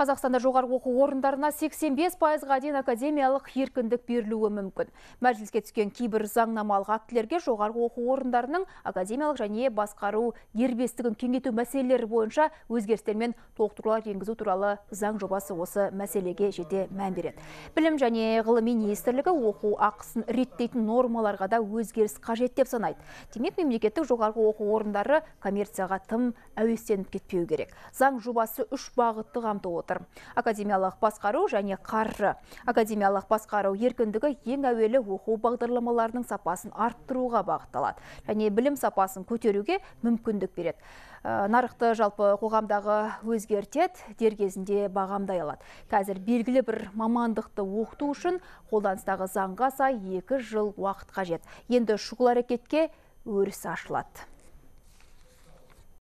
Қазақстанда жоғары оқу орындарына 85 пайызға дейін академиялық еркіндік берілуі мүмкін. Мәжіліске түскен кейбір заңнамалық актілерге жоғары оқу орындарының академиялық және басқару дербестігін кеңету мәселелері бойынша өзгерістер мен толықтырулар енгізу туралы заң жобасы осы мәселеге жете мән береді. Білім және ғылым министрлігі оқу ақысын реттейтін нормаларға да өзгеріс қажет деп санайды. Демек мемлекеттік жоғары оқу орындары коммерцияға тым әуестеніп кетпеу керек. Заң жобасы үш бағытты қамтып отыр академиялық басқару және қаржы академиялық басқару еркіндігі ең әуелі оқу бағдарламаларының сапасын арттыруға бағытталады және білім сапасын көтеруге мүмкіндік береді ә, нарықты жалпы қоғамдағы өзгертет дер кезінде бағамдай алады қазір белгілі бір мамандықты оқыту үшін қолданыстағы заңға сай екі жыл уақыт қажет енді шұғыл әрекетке өріс ашылады